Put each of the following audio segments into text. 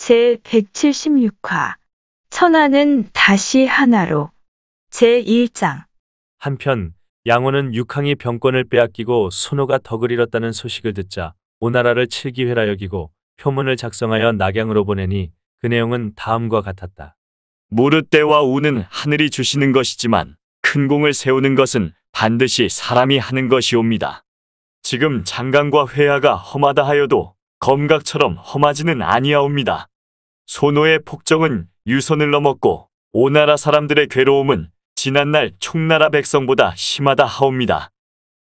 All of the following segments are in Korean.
제176화 천하는 다시 하나로 제1장 한편 양호는 육항이 병권을 빼앗기고 순호가 덕을 잃었다는 소식을 듣자 오나라를 칠기회라 여기고 표문을 작성하여 낙양으로 보내니 그 내용은 다음과 같았다. 무릇대와 우는 하늘이 주시는 것이지만 큰 공을 세우는 것은 반드시 사람이 하는 것이옵니다. 지금 장강과 회하가 험하다 하여도 검각처럼 험하지는 아니하옵니다. 소노의 폭정은 유선을 넘었고 오나라 사람들의 괴로움은 지난날 총나라 백성보다 심하다 하옵니다.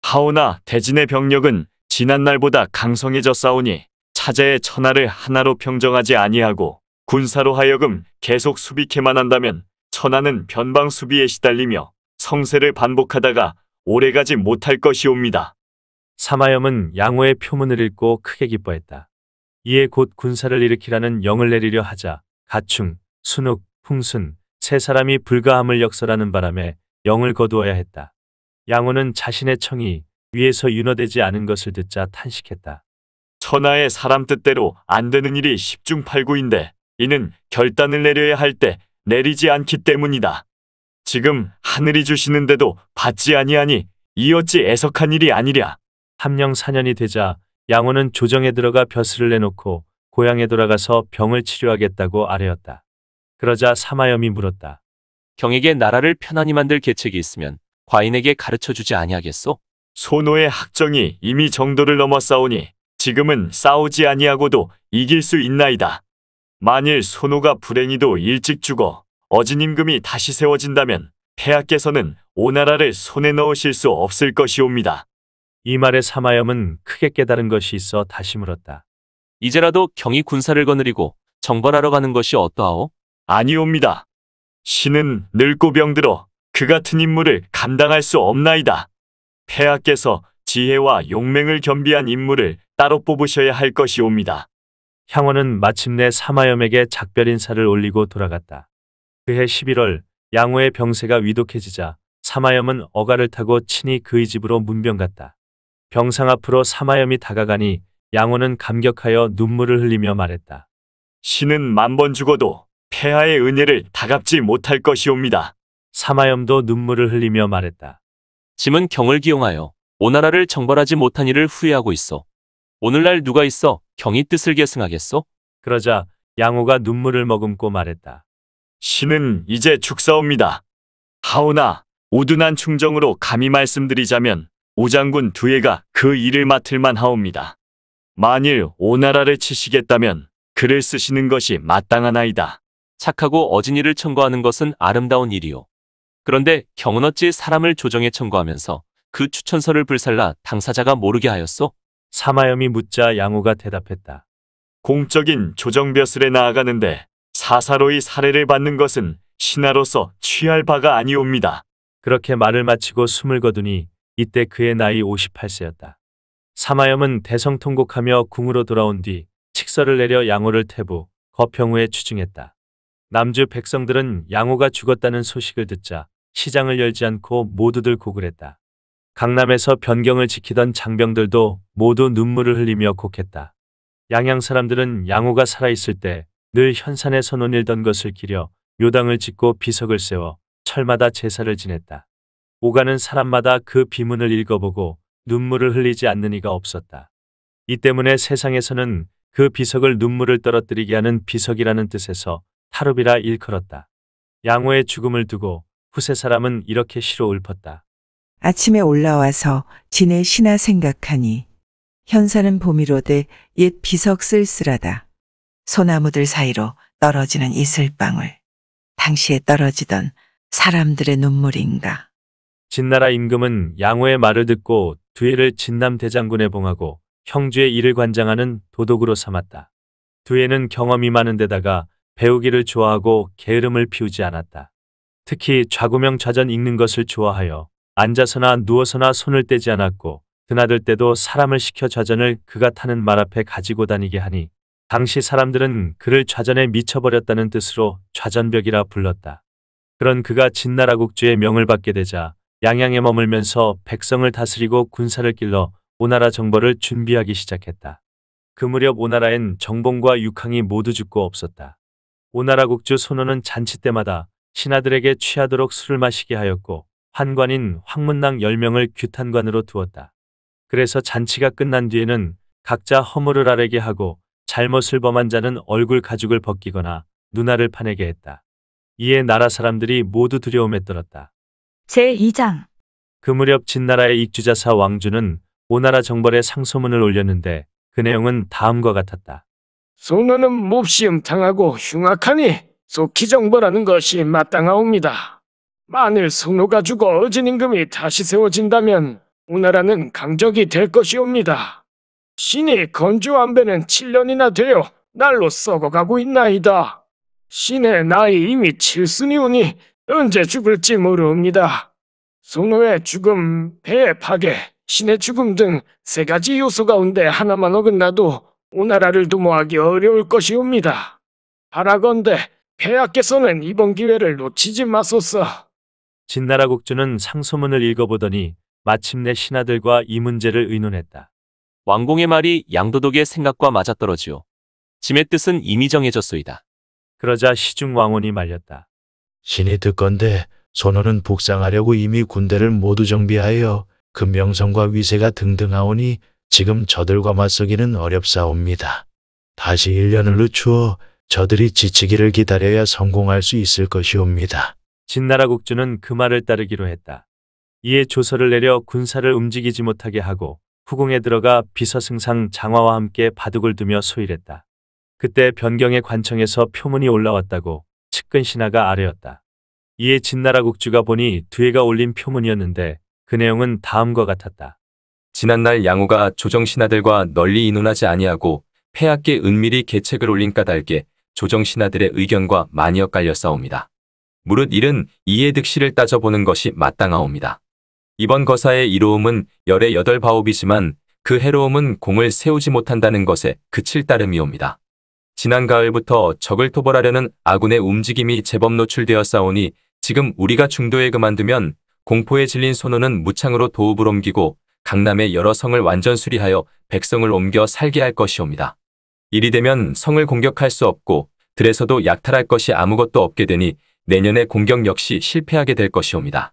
하오나 대진의 병력은 지난날보다 강성해져 싸우니 차제의 천하를 하나로 평정하지 아니하고 군사로 하여금 계속 수비케만 한다면 천하는 변방 수비에 시달리며 성세를 반복하다가 오래가지 못할 것이옵니다. 사마염은 양호의 표문을 읽고 크게 기뻐했다. 이에 곧 군사를 일으키라는 영을 내리려 하자 가충, 순욱, 풍순 세 사람이 불가함을 역설하는 바람에 영을 거두어야 했다. 양호는 자신의 청이 위에서 윤어되지 않은 것을 듣자 탄식했다. 천하의 사람 뜻대로 안 되는 일이 십중팔구인데 이는 결단을 내려야 할 때 내리지 않기 때문이다. 지금 하늘이 주시는데도 받지 아니하니 이어찌 애석한 일이 아니랴. 함령 사년이 되자 양호는 조정에 들어가 벼슬을 내놓고 고향에 돌아가서 병을 치료하겠다고 아뢰었다. 그러자 사마염이 물었다. 경에게 나라를 편안히 만들 계책이 있으면 과인에게 가르쳐 주지 아니하겠소? 소노의 학정이 이미 정도를 넘어 싸우니 지금은 싸우지 아니하고도 이길 수 있나이다. 만일 소노가 불행히도 일찍 죽어 어진 임금이 다시 세워진다면 폐하께서는 오나라를 손에 넣으실 수 없을 것이옵니다. 이 말에 사마염은 크게 깨달은 것이 있어 다시 물었다. 이제라도 경이 군사를 거느리고 정벌하러 가는 것이 어떠하오? 아니옵니다. 신은 늙고 병들어 그 같은 인물을 감당할 수 없나이다. 폐하께서 지혜와 용맹을 겸비한 인물을 따로 뽑으셔야 할 것이옵니다. 향원은 마침내 사마염에게 작별 인사를 올리고 돌아갔다. 그해 11월 양호의 병세가 위독해지자 사마염은 어가를 타고 친히 그의 집으로 문병 갔다. 병상 앞으로 사마염이 다가가니 양호는 감격하여 눈물을 흘리며 말했다. 신은 만 번 죽어도 폐하의 은혜를 다갚지 못할 것이옵니다. 사마염도 눈물을 흘리며 말했다. 짐은 경을 기용하여 오나라를 정벌하지 못한 일을 후회하고 있어. 오늘날 누가 있어 경이 뜻을 계승하겠소? 그러자 양호가 눈물을 머금고 말했다. 신은 이제 죽사옵니다. 하오나 우둔한 충정으로 감히 말씀드리자면 오장군 두예가 그 일을 맡을 만하옵니다. 만일 오나라를 치시겠다면 글을 쓰시는 것이 마땅한 아이다. 착하고 어진이를 청구하는 것은 아름다운 일이요. 그런데 경은 어찌 사람을 조정에 청구하면서 그 추천서를 불살라 당사자가 모르게 하였소? 사마염이 묻자 양호가 대답했다. 공적인 조정벼슬에 나아가는데 사사로이 사례를 받는 것은 신하로서 취할 바가 아니옵니다. 그렇게 말을 마치고 숨을 거두니 이때 그의 나이 58세였다. 사마염은 대성통곡하며 궁으로 돌아온 뒤 칙서를 내려 양호를 태부 거평우에 추증했다. 남주 백성들은 양호가 죽었다는 소식을 듣자 시장을 열지 않고 모두들 고글했다. 강남에서 변경을 지키던 장병들도 모두 눈물을 흘리며 곡했다. 양양 사람들은 양호가 살아있을 때 늘 현산에서 논일던 것을 기려 요당을 짓고 비석을 세워 철마다 제사를 지냈다. 오가는 사람마다 그 비문을 읽어보고 눈물을 흘리지 않는 이가 없었다. 이 때문에 세상에서는 그 비석을 눈물을 떨어뜨리게 하는 비석이라는 뜻에서 타룹이라 일컬었다. 양호의 죽음을 두고 후세 사람은 이렇게 시로 읊었다. 아침에 올라와서 진의 신하 생각하니 현사는 봄이로되 옛 비석 쓸쓸하다. 소나무들 사이로 떨어지는 이슬방울. 당시에 떨어지던 사람들의 눈물인가. 진나라 임금은 양호의 말을 듣고 두해를 진남 대장군에 봉하고 형주의 일을 관장하는 도독으로 삼았다. 두해는 경험이 많은 데다가 배우기를 좋아하고 게으름을 피우지 않았다. 특히 좌구명 좌전 읽는 것을 좋아하여 앉아서나 누워서나 손을 떼지 않았고 드나들 때도 사람을 시켜 좌전을 그가 타는 말 앞에 가지고 다니게 하니 당시 사람들은 그를 좌전에 미쳐버렸다는 뜻으로 좌전벽이라 불렀다. 그런 그가 진나라 국주의 명을 받게 되자 양양에 머물면서 백성을 다스리고 군사를 길러 오나라 정벌을 준비하기 시작했다. 그 무렵 오나라엔 정봉과 육항이 모두 죽고 없었다. 오나라 국주 손호는 잔치 때마다 신하들에게 취하도록 술을 마시게 하였고 환관인 황문낭 10명을 규탄관으로 두었다. 그래서 잔치가 끝난 뒤에는 각자 허물을 아래게 하고 잘못을 범한 자는 얼굴 가죽을 벗기거나 누나를 파내게 했다. 이에 나라 사람들이 모두 두려움에 떨었다. 제2장 그 무렵 진나라의 익주자사 왕주는 오나라 정벌의 상소문을 올렸는데 그 내용은 다음과 같았다. 소노는 몹시 음탕하고 흉악하니 속히 정벌하는 것이 마땅하옵니다. 만일 소노가 죽어 어진 임금이 다시 세워진다면 우나라는 강적이 될 것이옵니다. 신이 건주안배는 7년이나 되어 날로 썩어가고 있나이다. 신의 나이 이미 칠순이오니 언제 죽을지 모릅니다. 손호의 죽음, 배의 파괴, 신의 죽음 등 세 가지 요소 가운데 하나만 어긋나도 오나라를 도모하기 어려울 것이옵니다. 바라건대 폐하께서는 이번 기회를 놓치지 마소서. 진나라 국주는 상소문을 읽어보더니 마침내 신하들과 이 문제를 의논했다. 왕공의 말이 양도독의 생각과 맞아떨어지오. 짐의 뜻은 이미 정해졌소이다. 그러자 시중 왕원이 말렸다. 신이 듣건대 선호는 복상하려고 이미 군대를 모두 정비하여 금명성과 그 위세가 등등하오니 지금 저들과 맞서기는 어렵사옵니다. 다시 1년을 늦추어 저들이 지치기를 기다려야 성공할 수 있을 것이옵니다. 진나라 국주는 그 말을 따르기로 했다. 이에 조서를 내려 군사를 움직이지 못하게 하고 후궁에 들어가 비서승상 장화와 함께 바둑을 두며 소일했다. 그때 변경의 관청에서 표문이 올라왔다고 측근신하가 아래였다. 이에 진나라 국주가 보니 뒤에가 올린 표문이었는데 그 내용은 다음과 같았다. 지난날 양호가 조정신하들과 널리 의논하지 아니하고 폐하께 은밀히 계책을 올린 까닭에 조정신하들의 의견과 많이 엇갈려 싸웁니다. 무릇 일은 이해 득실을 따져보는 것이 마땅하옵니다. 이번 거사의 이로움은 열의 여덟 바옵이지만그 해로움은 공을 세우지 못한다는 것에 그칠 따름이옵니다. 지난 가을부터 적을 토벌하려는 아군의 움직임이 제법 노출되었사오니 지금 우리가 중도에 그만두면 공포에 질린 손호는 무창으로 도읍을 옮기고 강남의 여러 성을 완전 수리하여 백성을 옮겨 살게 할 것이옵니다. 일이 되면 성을 공격할 수 없고 들에서도 약탈할 것이 아무것도 없게 되니 내년의 공격 역시 실패하게 될 것이옵니다.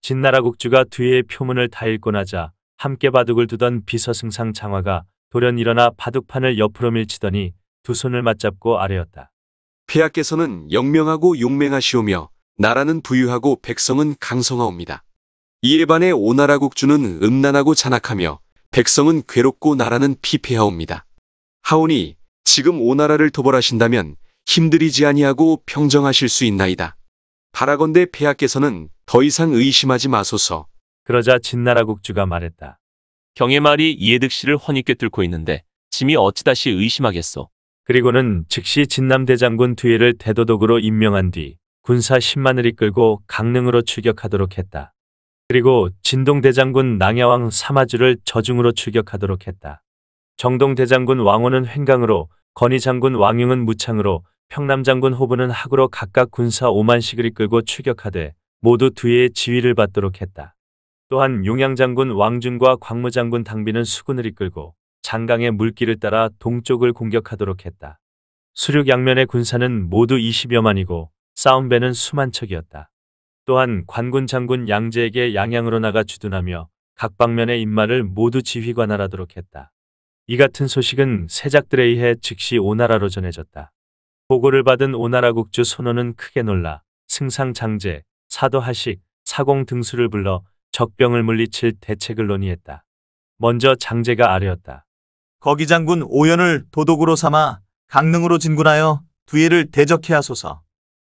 진나라 국주가 뒤에 표문을 다 읽고 나자 함께 바둑을 두던 비서승상 장화가 돌연 일어나 바둑판을 옆으로 밀치더니 두 손을 맞잡고 아뢰었다. 폐하께서는 영명하고 용맹하시오며 나라는 부유하고 백성은 강성하옵니다. 이에 반해 오나라 국주는 음란하고 잔악하며 백성은 괴롭고 나라는 피폐하옵니다. 하오니 지금 오나라를 도벌하신다면 힘들이지 아니하고 평정하실 수 있나이다. 바라건대 폐하께서는 더 이상 의심하지 마소서. 그러자 진나라 국주가 말했다. 경의 말이 이해득 씨를 허니 께뚫고 있는데 짐이 어찌 다시 의심하겠소. 그리고는 즉시 진남대장군 두예를 대도독으로 임명한 뒤 군사 10만을 이끌고 강릉으로 추격하도록 했다. 그리고 진동대장군 낭야왕 사마주를 저중으로 추격하도록 했다. 정동대장군 왕호는 횡강으로, 건희장군 왕융은 무창으로, 평남장군 호부는 학으로 각각 군사 5만씩을 이끌고 추격하되 모두 두예의 지휘를 받도록 했다. 또한 용양장군 왕준과 광무장군 당비는 수군을 이끌고 장강의 물길을 따라 동쪽을 공격하도록 했다. 수륙 양면의 군사는 모두 20여만이고 싸움배는 수만 척이었다. 또한 관군 장군 양제에게 양양으로 나가 주둔하며 각 방면의 인마를 모두 지휘관하라도록 했다. 이 같은 소식은 세작들에 의해 즉시 오나라로 전해졌다. 보고를 받은 오나라 국주 손호는 크게 놀라 승상 장제, 사도 하식, 사공 등수를 불러 적병을 물리칠 대책을 논의했다. 먼저 장제가 아뢰었다. 거기 장군 오연을 도독으로 삼아 강릉으로 진군하여 두예를 대적해 하소서.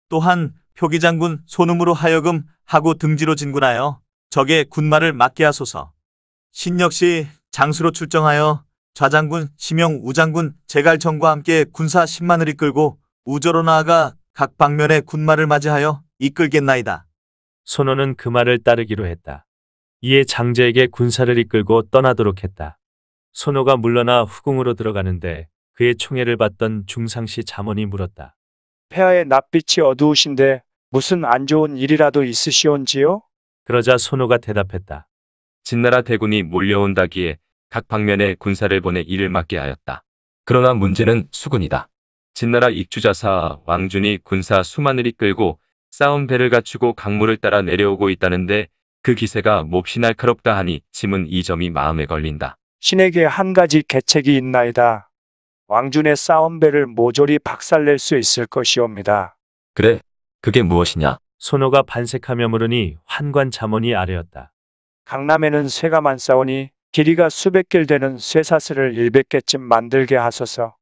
또한 표기 장군 손음으로 하여금 하고 등지로 진군하여 적의 군마를 막게 하소서. 신 역시 장수로 출정하여 좌장군 심영 우장군 제갈청과 함께 군사 10만을 이끌고 우조로 나아가 각 방면의 군마를 맞이하여 이끌겠나이다. 손호는 그 말을 따르기로 했다. 이에 장제에게 군사를 이끌고 떠나도록 했다. 소노가 물러나 후궁으로 들어가는데 그의 총애를 받던 중상시 자문이 물었다. 폐하의 낯빛이 어두우신데 무슨 안 좋은 일이라도 있으시온지요? 그러자 소노가 대답했다. 진나라 대군이 몰려온다기에 각 방면에 군사를 보내 일을 맡게 하였다. 그러나 문제는 수군이다. 진나라 익주자사 왕준이 군사 수만을 이끌고 싸움 배를 갖추고 강물을 따라 내려오고 있다는데 그 기세가 몹시 날카롭다 하니 짐은 이 점이 마음에 걸린다. 신에게 한 가지 계책이 있나이다. 왕준의 싸움배를 모조리 박살낼 수 있을 것이옵니다. 그래, 그게 무엇이냐? 손호가 반색하며 물으니 환관 자문이 아래였다. 강남에는 쇠가 만싸오니 길이가 수백 길 되는 쇠사슬을 일백 개쯤 만들게 하소서.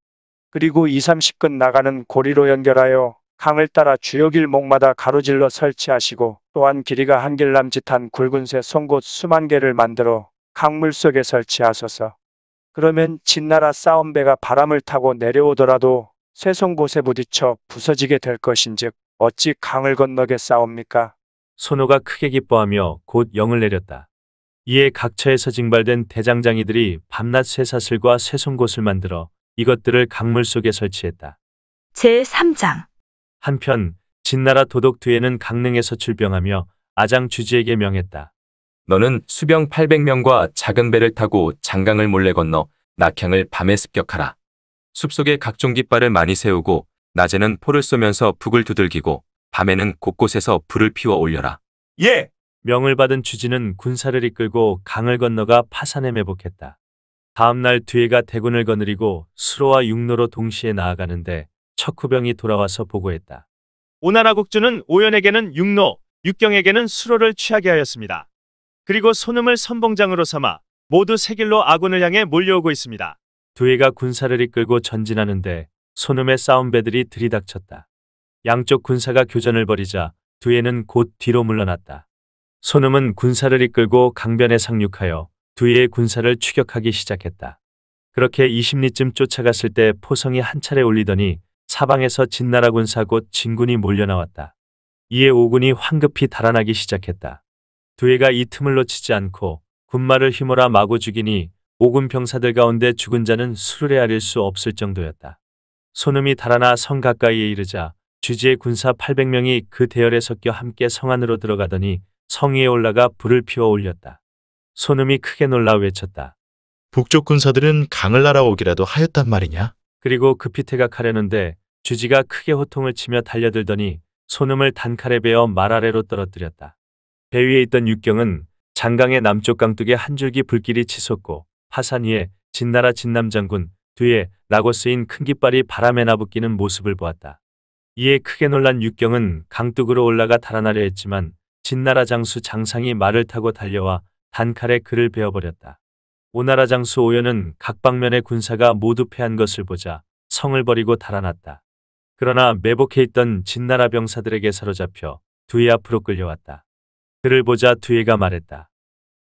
그리고 2, 30근 나가는 고리로 연결하여 강을 따라 주요 길목마다 가로질러 설치하시고 또한 길이가 한길 남짓한 굵은 쇠 송곳 수만 개를 만들어 강물 속에 설치하소서. 그러면 진나라 싸움배가 바람을 타고 내려오더라도 쇠송곳에 부딪혀 부서지게 될 것인즉 어찌 강을 건너게 싸웁니까? 손호가 크게 기뻐하며 곧 영을 내렸다. 이에 각처에서 징발된 대장장이들이 밤낮 쇠사슬과 쇠송곳을 만들어 이것들을 강물 속에 설치했다. 제3장 한편 진나라 도독 뒤에는 강릉에서 출병하며 아장 주지에게 명했다. 너는 수병 800명과 작은 배를 타고 장강을 몰래 건너 낙향을 밤에 습격하라. 숲속에 각종 깃발을 많이 세우고 낮에는 포를 쏘면서 북을 두들기고 밤에는 곳곳에서 불을 피워 올려라. 예! 명을 받은 주지는 군사를 이끌고 강을 건너가 파산에 매복했다. 다음날 뒤에가 대군을 거느리고 수로와 육로로 동시에 나아가는데 척후병이 돌아와서 보고했다. 오나라 국주는 오연에게는 육로, 육경에게는 수로를 취하게 하였습니다. 그리고 소놈을 선봉장으로 삼아 모두 세 길로 아군을 향해 몰려오고 있습니다. 두해가 군사를 이끌고 전진하는데 소놈의 싸움배들이 들이닥쳤다. 양쪽 군사가 교전을 벌이자 두해는곧 뒤로 물러났다. 소놈은 군사를 이끌고 강변에 상륙하여 두해의 군사를 추격하기 시작했다. 그렇게 20리쯤 쫓아갔을 때 포성이 한 차례 울리더니 사방에서 진나라 군사 곧 진군이 몰려나왔다. 이에 오군이 황급히 달아나기 시작했다. 두해가 이 틈을 놓치지 않고 군마를 휘몰아 마구 죽이니 오군 병사들 가운데 죽은 자는 수를 헤아릴 수 없을 정도였다. 소음이 달아나 성 가까이에 이르자 주지의 군사 800명이 그 대열에 섞여 함께 성 안으로 들어가더니 성 위에 올라가 불을 피워 올렸다. 소음이 크게 놀라 외쳤다. 북쪽 군사들은 강을 날아오기라도 하였단 말이냐? 그리고 급히 태각하려는데 주지가 크게 호통을 치며 달려들더니 소음을 단칼에 베어 말 아래로 떨어뜨렸다. 배 위에 있던 육경은 장강의 남쪽 강둑에 한 줄기 불길이 치솟고 화산 위에 진나라 진남장군 뒤에 라고 쓰인 큰 깃발이 바람에 나붓기는 모습을 보았다. 이에 크게 놀란 육경은 강둑으로 올라가 달아나려 했지만 진나라 장수 장상이 말을 타고 달려와 단칼에 그를 베어버렸다. 오나라 장수 오연은 각 방면의 군사가 모두 패한 것을 보자 성을 버리고 달아났다. 그러나 매복해 있던 진나라 병사들에게 사로잡혀 두이 앞으로 끌려왔다. 그를 보자 뒤에가 말했다.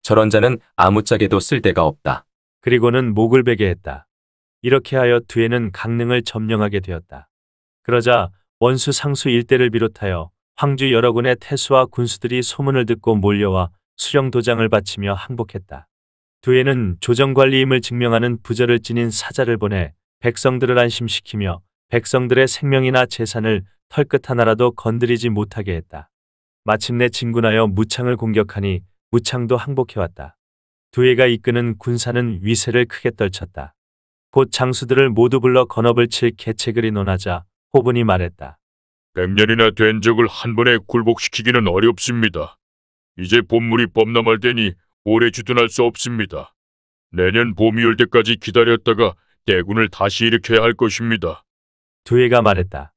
저런 자는 아무짝에도 쓸데가 없다. 그리고는 목을 베게 했다. 이렇게 하여 뒤에는 강릉을 점령하게 되었다. 그러자 원수 상수 일대를 비롯하여 황주 여러 군의 태수와 군수들이 소문을 듣고 몰려와 수령도장을 바치며 항복했다. 두에는 조정관리임을 증명하는 부절을 지닌 사자를 보내 백성들을 안심시키며 백성들의 생명이나 재산을 털끝 하나라도 건드리지 못하게 했다. 마침내 진군하여 무창을 공격하니 무창도 항복해왔다. 두해가 이끄는 군사는 위세를 크게 떨쳤다. 곧 장수들을 모두 불러 건업을 칠 계책을 논하자 호분이 말했다. 백년이나 된 적을 한 번에 굴복시키기는 어렵습니다. 이제 본물이 범람할 때니 오래 주둔할 수 없습니다. 내년 봄이 올 때까지 기다렸다가 대군을 다시 일으켜야 할 것입니다. 두해가 말했다.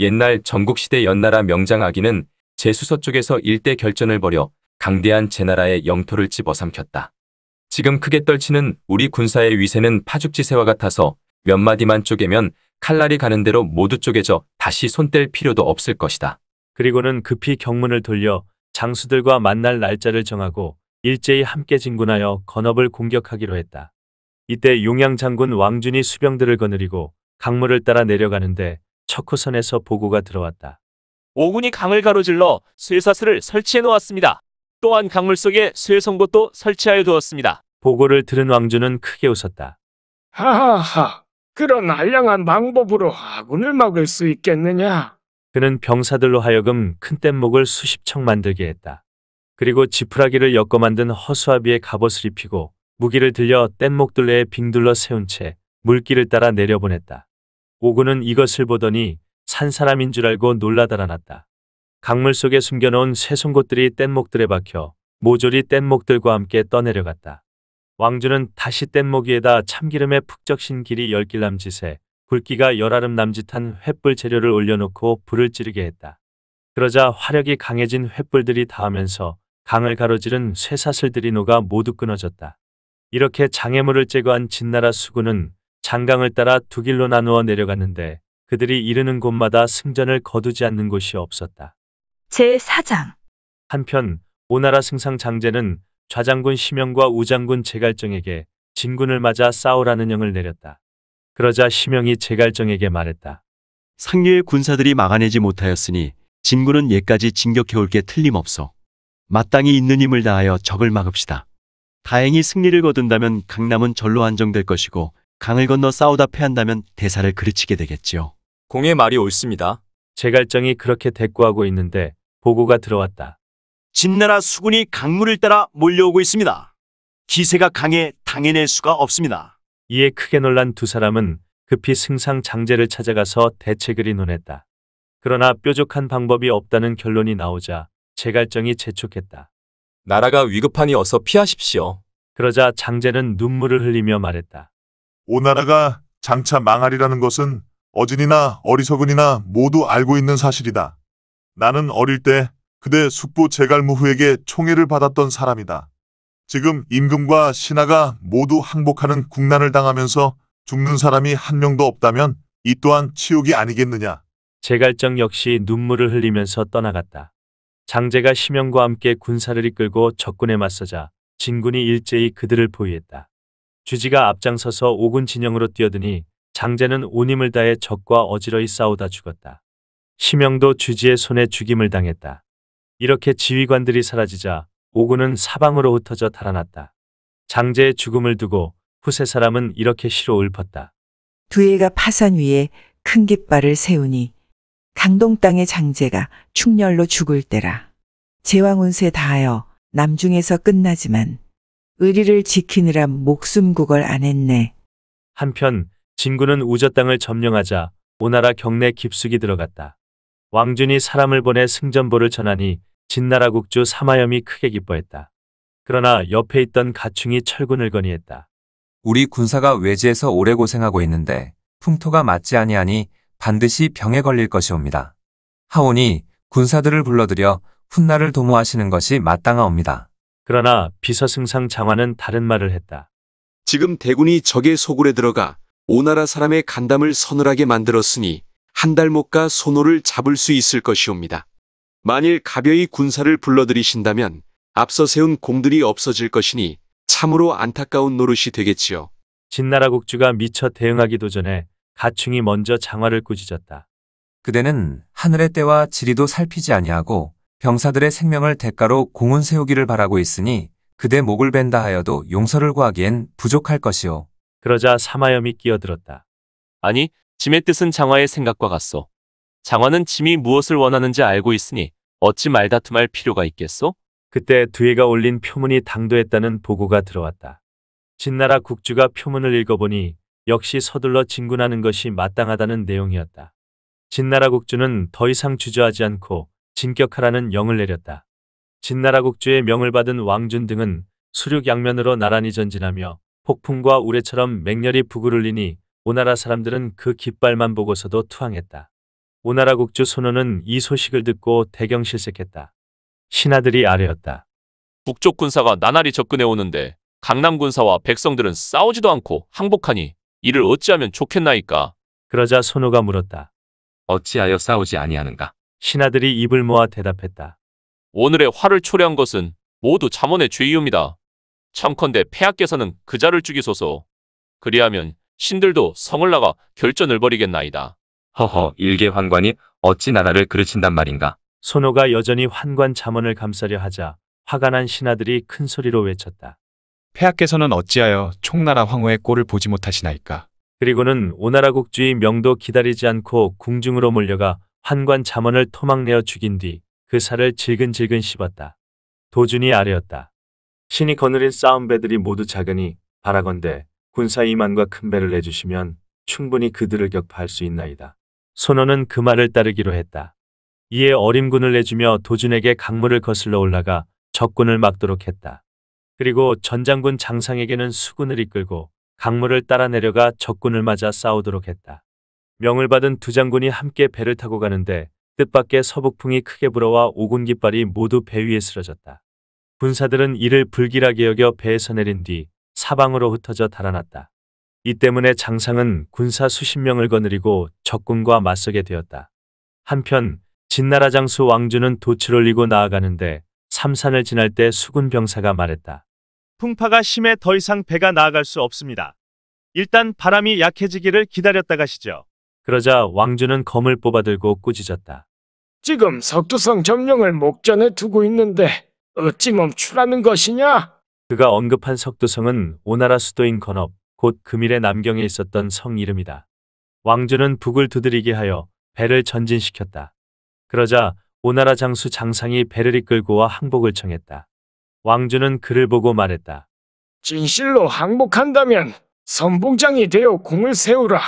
옛날 전국시대 연나라 명장 아기는 제수서 쪽에서 일대 결전을 벌여 강대한 제나라의 영토를 집어삼켰다. 지금 크게 떨치는 우리 군사의 위세는 파죽지세와 같아서 몇 마디만 쪼개면 칼날이 가는 대로 모두 쪼개져 다시 손뗄 필요도 없을 것이다. 그리고는 급히 경문을 돌려 장수들과 만날 날짜를 정하고 일제히 함께 진군하여 건업을 공격하기로 했다. 이때 용양 장군 왕준이 수병들을 거느리고 강물을 따라 내려가는데 척호선에서 보고가 들어왔다. 오군이 강을 가로질러 쇠사슬을 설치해 놓았습니다. 또한 강물 속에 쇠성봇도 설치하여 두었습니다. 보고를 들은 왕조는 크게 웃었다. 하하하, 그런 알량한 방법으로 아군을 막을 수 있겠느냐? 그는 병사들로 하여금 큰 뗏목을 수십 척 만들게 했다. 그리고 지푸라기를 엮어 만든 허수아비의 갑옷을 입히고 무기를 들려 뗏목 들내에 빙둘러 세운 채 물길을 따라 내려보냈다. 오군은 이것을 보더니 산 사람인 줄 알고 놀라 달아났다. 강물 속에 숨겨놓은 쇠송곳들이 뗏목들에 박혀 모조리 뗏목들과 함께 떠내려갔다. 왕주는 다시 뗏목 위에다 참기름에 푹 적신 길이 열길 남짓에 굵기가 열아름 남짓한 횃불 재료를 올려놓고 불을 찌르게 했다. 그러자 화력이 강해진 횃불들이 닿으면서 강을 가로지른 쇠사슬들이 녹아 모두 끊어졌다. 이렇게 장애물을 제거한 진나라 수군은 장강을 따라 두 길로 나누어 내려갔는데 그들이 이르는 곳마다 승전을 거두지 않는 곳이 없었다. 제4장 한편 오나라 승상 장제는 좌장군 심영과 우장군 제갈정에게 진군을 맞아 싸우라는 영을 내렸다. 그러자 심영이 제갈정에게 말했다. 상류의 군사들이 막아내지 못하였으니 진군은 예까지 진격해올 게 틀림없어. 마땅히 있는 힘을 다하여 적을 막읍시다. 다행히 승리를 거둔다면 강남은 절로 안정될 것이고 강을 건너 싸우다 패한다면 대사를 그르치게 되겠지요. 공의 말이 옳습니다. 제갈정이 그렇게 대꾸하고 있는데 보고가 들어왔다. 진나라 수군이 강물을 따라 몰려오고 있습니다. 기세가 강해 당해낼 수가 없습니다. 이에 크게 놀란 두 사람은 급히 승상 장제를 찾아가서 대책을 의논했다. 그러나 뾰족한 방법이 없다는 결론이 나오자 제갈정이 재촉했다. 나라가 위급하니 어서 피하십시오. 그러자 장제는 눈물을 흘리며 말했다. 오나라가 장차 망하리라는 것은 어진이나 어리석은이나 모두 알고 있는 사실이다. 나는 어릴 때 그대 숙부 제갈무후에게 총애를 받았던 사람이다. 지금 임금과 신하가 모두 항복하는 국난을 당하면서 죽는 사람이 한 명도 없다면 이 또한 치욕이 아니겠느냐. 제갈정 역시 눈물을 흘리면서 떠나갔다. 장제가 심영과 함께 군사를 이끌고 적군에 맞서자 진군이 일제히 그들을 보위했다. 주지가 앞장서서 오군 진영으로 뛰어드니 장제는 온 힘을 다해 적과 어지러이 싸우다 죽었다. 심영도 주지의 손에 죽임을 당했다. 이렇게 지휘관들이 사라지자 오군은 사방으로 흩어져 달아났다. 장제의 죽음을 두고 후세 사람은 이렇게 시로 읊었다. 두해가 파산 위에 큰 깃발을 세우니 강동 땅의 장제가 충렬로 죽을 때라. 제왕운세 다하여 남중에서 끝나지만 의리를 지키느라 목숨 구걸 안 했네. 한편 진군은 우저 땅을 점령하자 오나라 경내 깊숙이 들어갔다. 왕준이 사람을 보내 승전보를 전하니 진나라 국주 사마염이 크게 기뻐했다. 그러나 옆에 있던 가충이 철군을 건의했다. 우리 군사가 외지에서 오래 고생하고 있는데 풍토가 맞지 아니하니 반드시 병에 걸릴 것이옵니다. 하오니 군사들을 불러들여 훗날을 도모하시는 것이 마땅하옵니다. 그러나 비서승상 장화는 다른 말을 했다. 지금 대군이 적의 소굴에 들어가 오나라 사람의 간담을 서늘하게 만들었으니 한 달 못 가손노를 잡을 수 있을 것이옵니다. 만일 가벼이 군사를 불러들이신다면 앞서 세운 공들이 없어질 것이니 참으로 안타까운 노릇이 되겠지요. 진나라 국주가 미처 대응하기도 전에 가충이 먼저 장화를 꾸짖었다. 그대는 하늘의 때와 지리도 살피지 아니하고 병사들의 생명을 대가로 공은 세우기를 바라고 있으니 그대 목을 벤다 하여도 용서를 구하기엔 부족할 것이오. 그러자 사마염이 끼어들었다. 아니, 짐의 뜻은 장화의 생각과 같소. 장화는 짐이 무엇을 원하는지 알고 있으니 어찌 말다툼할 필요가 있겠소? 그때 두해가 올린 표문이 당도했다는 보고가 들어왔다. 진나라 국주가 표문을 읽어보니 역시 서둘러 진군하는 것이 마땅하다는 내용이었다. 진나라 국주는 더 이상 주저하지 않고 진격하라는 영을 내렸다. 진나라 국주의 명을 받은 왕준 등은 수륙 양면으로 나란히 전진하며 폭풍과 우레처럼 맹렬히 부그를리니 오나라 사람들은 그 깃발만 보고서도 투항했다. 오나라 국주 손호는 이 소식을 듣고 대경실색했다. 신하들이 아래였다. 북쪽 군사가 나날이 접근해 오는데 강남 군사와 백성들은 싸우지도 않고 항복하니 이를 어찌하면 좋겠나이까. 그러자 손호가 물었다. 어찌하여 싸우지 아니하는가? 신하들이 입을 모아 대답했다. 오늘의 화를 초래한 것은 모두 자원의 죄이옵니다. 참컨대 폐하께서는 그자를 죽이소서. 그리하면 신들도 성을 나가 결전을 벌이겠나이다. 허허 일개 환관이 어찌 나라를 그르친단 말인가. 손호가 여전히 환관 자언을 감싸려 하자 화가 난 신하들이 큰 소리로 외쳤다. 폐하께서는 어찌하여 총나라 황후의 꼴을 보지 못하시나이까. 그리고는 오나라 국주의 명도 기다리지 않고 궁중으로 몰려가 환관 자언을 토막내어 죽인 뒤 그 살을 질근질근 씹었다. 도준이 아래였다. 신이 거느린 싸움배들이 모두 작으니 바라건대 군사 이만과 큰 배를 내주시면 충분히 그들을 격파할 수 있나이다. 손원는그 말을 따르기로 했다. 이에 어림군을 내주며 도준에게 강물을 거슬러 올라가 적군을 막도록 했다. 그리고 전장군 장상에게는 수군을 이끌고 강물을 따라 내려가 적군을 맞아 싸우도록 했다. 명을 받은 두 장군이 함께 배를 타고 가는데 뜻밖의 서북풍이 크게 불어와 오군 깃발이 모두 배 위에 쓰러졌다. 군사들은 이를 불길하게 여겨 배에서 내린 뒤 사방으로 흩어져 달아났다. 이 때문에 장상은 군사 수십 명을 거느리고 적군과 맞서게 되었다. 한편 진나라 장수 왕주는 도치를 올리고 나아가는데 삼산을 지날 때 수군 병사가 말했다. 풍파가 심해 더 이상 배가 나아갈 수 없습니다. 일단 바람이 약해지기를 기다렸다 가시죠. 그러자 왕주는 검을 뽑아들고 꾸짖었다. 지금 석두성 점령을 목전에 두고 있는데 어찌 멈추라는 것이냐? 그가 언급한 석두성은 오나라 수도인 건업, 곧 금일의 남경에 있었던 성 이름이다. 왕조는 북을 두드리게 하여 배를 전진시켰다. 그러자 오나라 장수 장상이 배를 이끌고 와 항복을 청했다. 왕조는 그를 보고 말했다. 진실로 항복한다면 선봉장이 되어 공을 세우라.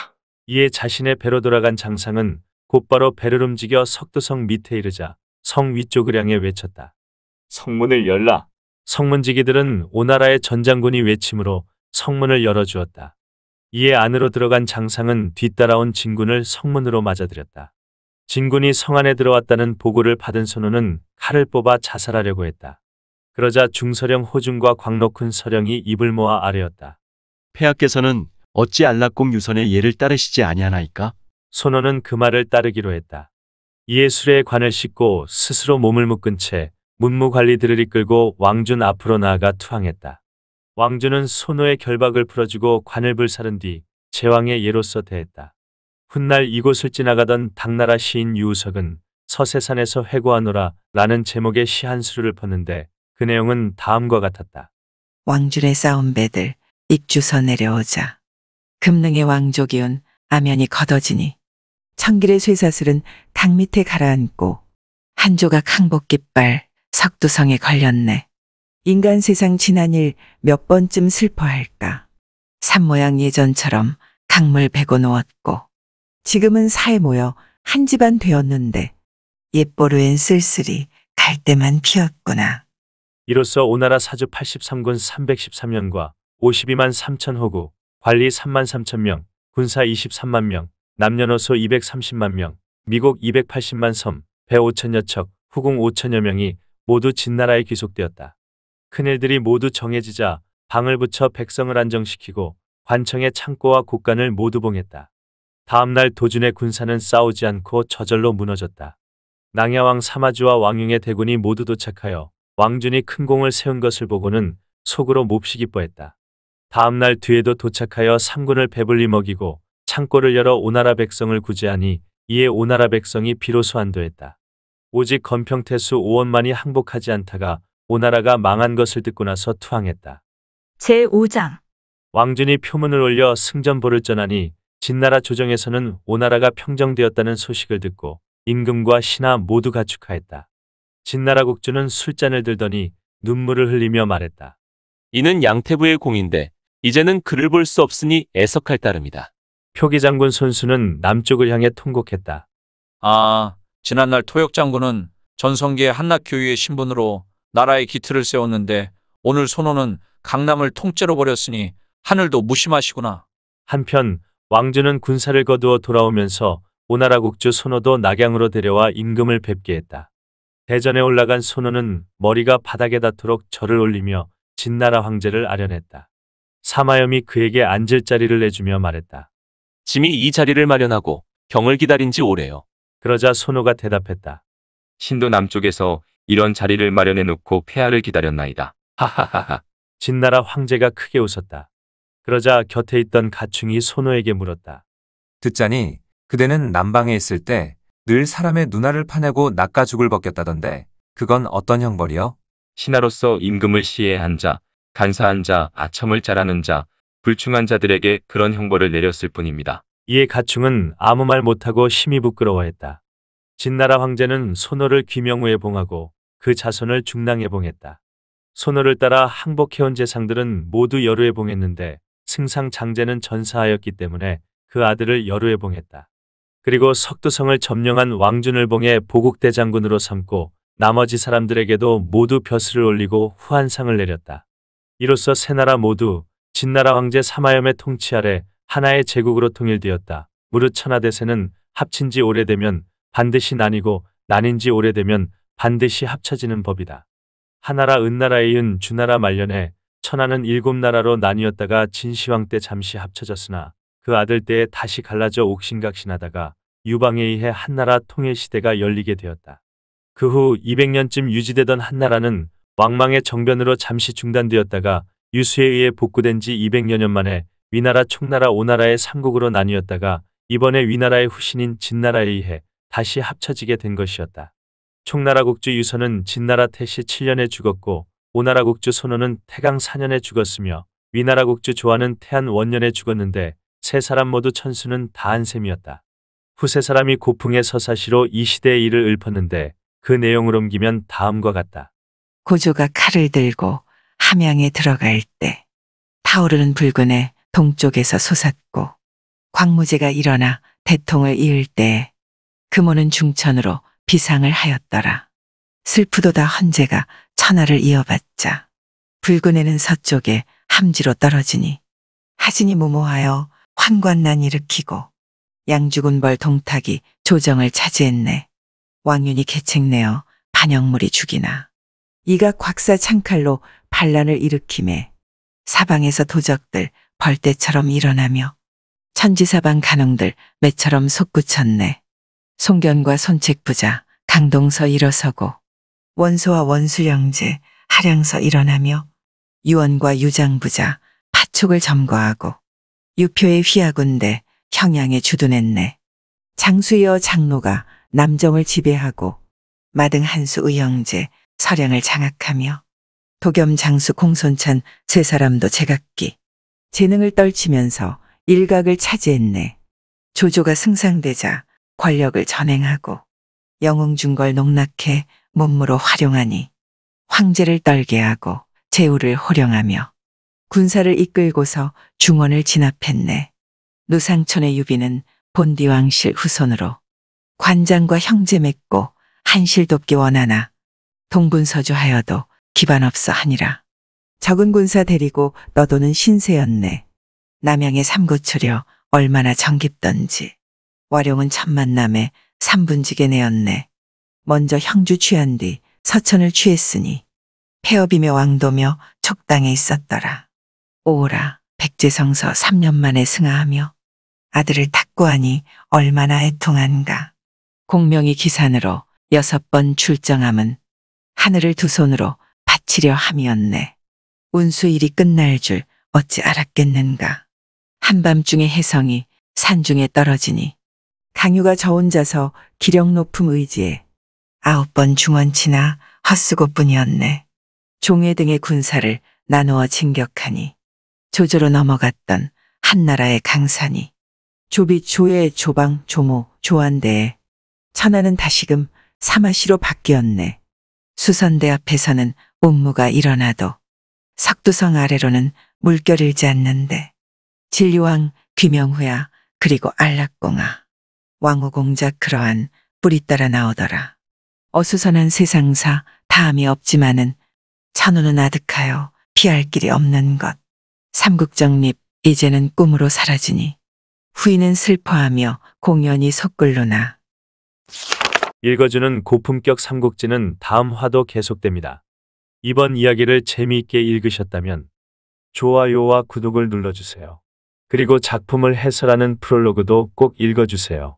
이에 자신의 배로 돌아간 장상은 곧바로 배를 움직여 석두성 밑에 이르자 성 위쪽을 향해 외쳤다. 성문을 열라. 성문지기들은 오나라의 전장군이 외침으로 성문을 열어주었다. 이에 안으로 들어간 장상은 뒤따라온 진군을 성문으로 맞아들였다. 진군이 성 안에 들어왔다는 보고를 받은 선우는 칼을 뽑아 자살하려고 했다. 그러자 중서령 호중과 광록훈 서령이 입을 모아 아뢰었다. 폐하께서는 어찌 안락공 유선의 예를 따르시지 아니하나이까? 선우는그 말을 따르기로 했다. 이에 수레의 관을 씻고 스스로 몸을 묶은 채 문무관리들을 이끌고 왕준 앞으로 나아가 투항했다. 왕준은 손호의 결박을 풀어주고 관을 불사른 뒤 제왕의 예로서 대했다. 훗날 이곳을 지나가던 당나라 시인 유우석은 서세산에서 회고하노라 라는 제목의 시 한 수를 폈는데 그 내용은 다음과 같았다. 왕준의 싸움 배들 익주서 내려오자 금능의 왕족이온 아면이 걷어지니 천길의 쇠사슬은 당 밑에 가라앉고 한 조각 항복 깃발 석두성에 걸렸네. 인간 세상 지난 일 몇 번쯤 슬퍼할까. 산모양 예전처럼 강물 베고 누웠고 지금은 사에 모여 한 집안 되었는데 옛보루엔 쓸쓸히 갈 때만 피었구나. 이로써 오나라 사주 83군 313년과 52만 3천 호구, 관리 3만 3천 명, 군사 23만 명, 남녀노소 230만 명, 미국 280만 섬, 배 5천여 척, 후궁 5천여 명이 모두 진나라에 귀속되었다. 큰일들이 모두 정해지자 방을 붙여 백성을 안정시키고 관청의 창고와 곳간을 모두 봉했다. 다음날 도준의 군사는 싸우지 않고 저절로 무너졌다. 낭야왕 사마주와 왕융의 대군이 모두 도착하여 왕준이 큰 공을 세운 것을 보고는 속으로 몹시 기뻐했다. 다음날 뒤에도 도착하여 삼군을 배불리 먹이고 창고를 열어 오나라 백성을 구제하니 이에 오나라 백성이 비로소 안도했다. 오직 건평태수 5원만이 항복하지 않다가 오나라가 망한 것을 듣고 나서 투항했다. 제5장 왕준이 표문을 올려 승전보를 전하니 진나라 조정에서는 오나라가 평정되었다는 소식을 듣고 임금과 신하 모두 가축하였다. 진나라 국주는 술잔을 들더니 눈물을 흘리며 말했다. 이는 양태부의 공인데 이제는 그를 볼 수 없으니 애석할 따름이다. 표기장군 손수는 남쪽을 향해 통곡했다. 아, 지난날 토역 장군은 전성기의 한낱교위의 신분으로 나라의 기틀을 세웠는데 오늘 손호는 강남을 통째로 버렸으니 하늘도 무심하시구나. 한편 왕조는 군사를 거두어 돌아오면서 오나라 국주 손호도 낙양으로 데려와 임금을 뵙게 했다. 대전에 올라간 손호는 머리가 바닥에 닿도록 절을 올리며 진나라 황제를 아련했다. 사마염이 그에게 앉을 자리를 내주며 말했다. 짐이 이 자리를 마련하고 경을 기다린 지 오래요. 그러자 손호가 대답했다. 신도 남쪽에서 이런 자리를 마련해 놓고 폐하를 기다렸나이다. 하하하하. 진나라 황제가 크게 웃었다. 그러자 곁에 있던 가충이 손호에게 물었다. 듣자니 그대는 남방에 있을 때 늘 사람의 누나를 파내고 낚가죽을 벗겼다던데 그건 어떤 형벌이요? 신하로서 임금을 시해한 자, 간사한 자, 아첨을 자라는 자, 불충한 자들에게 그런 형벌을 내렸을 뿐입니다. 이에 가충은 아무 말 못하고 심히 부끄러워했다. 진나라 황제는 손호를 귀명우에 봉하고 그 자손을 중랑에 봉했다. 손호를 따라 항복해온 재상들은 모두 여루에 봉했는데 승상 장제는 전사하였기 때문에 그 아들을 여루에 봉했다. 그리고 석두성을 점령한 왕준을 봉해 보국대 장군으로 삼고 나머지 사람들에게도 모두 벼슬을 올리고 후한상을 내렸다. 이로써 세 나라 모두 진나라 황제 사마염의 통치 아래 하나의 제국으로 통일되었다. 무릇 천하대세는 합친 지 오래되면 반드시 난이고 난인 지 오래되면 반드시 합쳐지는 법이다. 하나라 은나라에 이은 주나라 말년에 천하는 일곱 나라로 나뉘었다가 진시황 때 잠시 합쳐졌으나 그 아들 때에 다시 갈라져 옥신각신하다가 유방에 의해 한나라 통일 시대가 열리게 되었다. 그 후 200년쯤 유지되던 한나라는 왕망의 정변으로 잠시 중단되었다가 유수에 의해 복구된 지 200여 년 만에 위나라 총나라 오나라의 3국으로 나뉘었다가 이번에 위나라의 후신인 진나라에 의해 다시 합쳐지게 된 것이었다. 총나라 국주 유선은 진나라 태시 7년에 죽었고 오나라 국주 손호는 태강 4년에 죽었으며 위나라 국주 조화는 태안 원년에 죽었는데 세 사람 모두 천수는 다 한 셈이었다. 후세 사람이 고풍의 서사시로 이 시대의 일을 읊었는데 그 내용을 옮기면 다음과 같다. 고조가 칼을 들고 함양에 들어갈 때 타오르는 붉은에 동쪽에서 솟았고 광무제가 일어나 대통을 이을 때 금호는 중천으로 비상을 하였더라. 슬프도다 헌제가 천하를 이어받자 붉은 애는 서쪽에 함지로 떨어지니 하진이 무모하여 환관난 일으키고 양주군벌 동탁이 조정을 차지했네. 왕윤이 개책내어 반영물이 죽이나 이가 곽사 창칼로 반란을 일으키매 사방에서 도적들 벌떼처럼 일어나며 천지사방 간홍들 매처럼 솟구쳤네. 송견과 손책부자 강동서 일어서고 원소와 원수령제 하량서 일어나며 유언과 유장부자 파촉을 점거하고 유표의 휘하군대 형양에 주둔했네. 장수여 장로가 남정을 지배하고 마등 한수 의영제 서량을 장악하며 도겸 장수 공손찬 세 사람도 제각기 재능을 떨치면서 일각을 차지했네. 조조가 승상되자 권력을 전행하고 영웅중걸 농락해 몸으로 활용하니 황제를 떨게 하고 재우를 호령하며 군사를 이끌고서 중원을 진압했네. 노상촌의 유비는 본디왕실 후손으로 관장과 형제 맺고 한실 돕기 원하나 동분서주하여도 기반 없어 하니라. 적은 군사 데리고 너도는 신세였네. 남양의 삼구추려 얼마나 정깊던지. 와룡은 첫 만남에 삼분지게 내었네. 먼저 형주 취한 뒤 서천을 취했으니 폐업이며 왕도며 촉당에 있었더라. 오라 백제성서 3년 만에 승하하며 아들을 탁구하니 얼마나 애통한가. 공명이 기산으로 여섯 번 출정함은 하늘을 두 손으로 바치려 함이었네. 운수일이 끝날 줄 어찌 알았겠는가. 한밤중에 혜성이 산중에 떨어지니 강유가 저 혼자서 기력 높음 의지에 아홉 번 중원치나 헛수고뿐이었네. 종회 등의 군사를 나누어 진격하니 조조로 넘어갔던 한나라의 강산이 조비 조의 조방 조모 조한대에 천하는 다시금 사마시로 바뀌었네. 수선대 앞에서는 옴무가 일어나도 석두성 아래로는 물결 일지 않는데 진리왕 귀명후야 그리고 안락공아 왕후공작 그러한 뿌리 따라 나오더라. 어수선한 세상사 다함이 없지만은 천우는 아득하여 피할 길이 없는 것. 삼국정립 이제는 꿈으로 사라지니 후인은 슬퍼하며 공연히 속글로나 읽어주는 고품격 삼국지는 다음 화도 계속됩니다. 이번 이야기를 재미있게 읽으셨다면 좋아요와 구독을 눌러주세요. 그리고 작품을 해설하는 프롤로그도 꼭 읽어주세요.